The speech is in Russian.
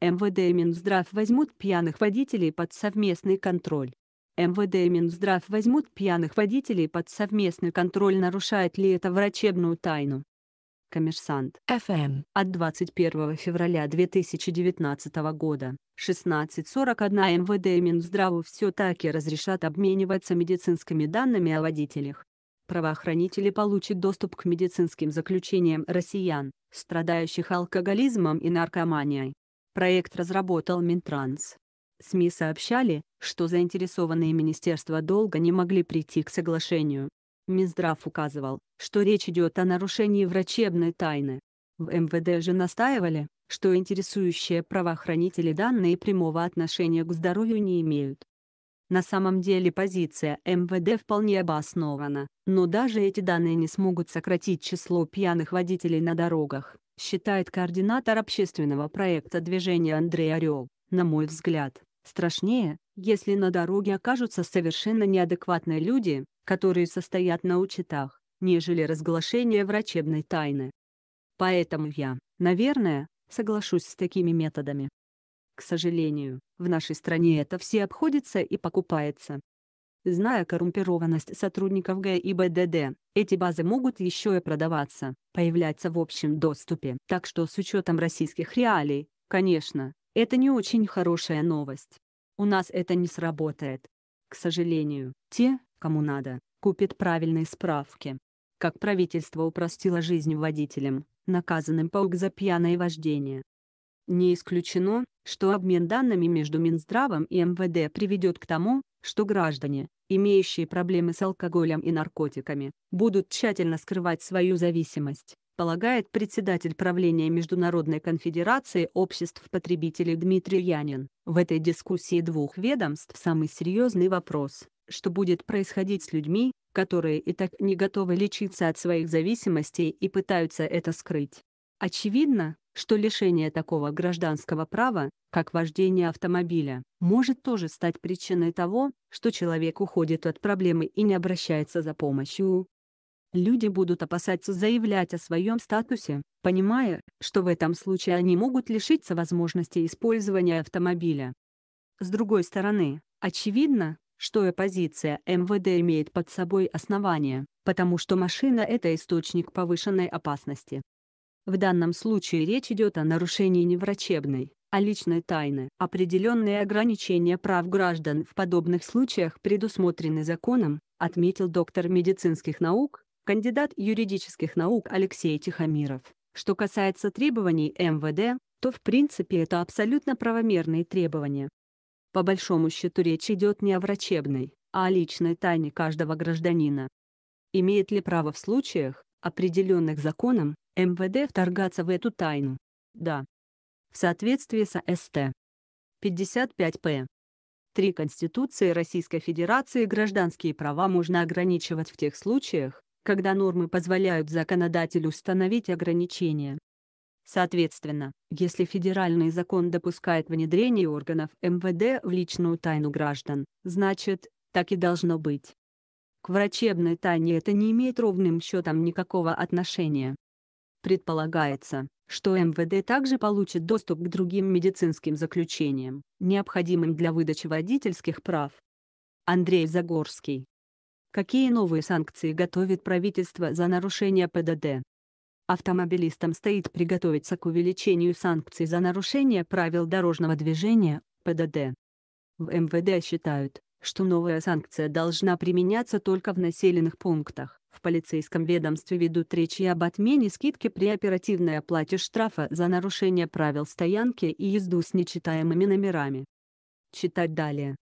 МВД и Минздрав возьмут пьяных водителей под совместный контроль. МВД и Минздрав возьмут пьяных водителей под совместный контроль, нарушает ли это врачебную тайну. Коммерсант. ФМ. Эм. От 21 февраля 2019 года 16.41 МВД и Минздраву все-таки разрешат обмениваться медицинскими данными о водителях. Правоохранители получат доступ к медицинским заключениям россиян, страдающих алкоголизмом и наркоманией. Проект разработал Минтранс. СМИ сообщали, что заинтересованные министерства долго не могли прийти к соглашению. Минздрав указывал, что речь идет о нарушении врачебной тайны. В МВД же настаивали, что интересующие правоохранители данные прямого отношения к здоровью не имеют. На самом деле позиция МВД вполне обоснована, но даже эти данные не смогут сократить число пьяных водителей на дорогах считает координатор общественного проекта движения Андрей Орел. На мой взгляд, страшнее, если на дороге окажутся совершенно неадекватные люди, которые состоят на учетах, нежели разглашение врачебной тайны. Поэтому я, наверное, соглашусь с такими методами. К сожалению, в нашей стране это все обходится и покупается. Зная коррумпированность сотрудников ГИБДД, эти базы могут еще и продаваться, появляться в общем доступе. Так что с учетом российских реалий, конечно, это не очень хорошая новость. У нас это не сработает. К сожалению, те, кому надо, купят правильные справки. Как правительство упростило жизнь водителям, наказанным паук за пьяное вождение. Не исключено, что обмен данными между Минздравом и МВД приведет к тому, что граждане, имеющие проблемы с алкоголем и наркотиками, будут тщательно скрывать свою зависимость, полагает председатель правления Международной конфедерации обществ потребителей Дмитрий Янин. В этой дискуссии двух ведомств самый серьезный вопрос, что будет происходить с людьми, которые и так не готовы лечиться от своих зависимостей и пытаются это скрыть. Очевидно, что лишение такого гражданского права, как вождение автомобиля, может тоже стать причиной того, что человек уходит от проблемы и не обращается за помощью. Люди будут опасаться заявлять о своем статусе, понимая, что в этом случае они могут лишиться возможности использования автомобиля. С другой стороны, очевидно, что оппозиция МВД имеет под собой основания, потому что машина – это источник повышенной опасности. В данном случае речь идет о нарушении неврачебной, а личной тайны. Определенные ограничения прав граждан в подобных случаях предусмотрены законом, отметил доктор медицинских наук, кандидат юридических наук Алексей Тихомиров. Что касается требований МВД, то в принципе это абсолютно правомерные требования. По большому счету речь идет не о врачебной, а о личной тайне каждого гражданина. Имеет ли право в случаях, определенных законом, МВД вторгаться в эту тайну. Да. В соответствии со СТ. 55 П. 3 Конституции Российской Федерации гражданские права можно ограничивать в тех случаях, когда нормы позволяют законодателю установить ограничения. Соответственно, если федеральный закон допускает внедрение органов МВД в личную тайну граждан, значит, так и должно быть к врачебной тайне это не имеет ровным счетом никакого отношения. Предполагается, что МВД также получит доступ к другим медицинским заключениям, необходимым для выдачи водительских прав. Андрей Загорский. Какие новые санкции готовит правительство за нарушение ПДД? Автомобилистам стоит приготовиться к увеличению санкций за нарушение правил дорожного движения, ПДД. В МВД считают, что новая санкция должна применяться только в населенных пунктах. В полицейском ведомстве ведут речь и об отмене скидки при оперативной оплате штрафа за нарушение правил стоянки и езду с нечитаемыми номерами. Читать далее.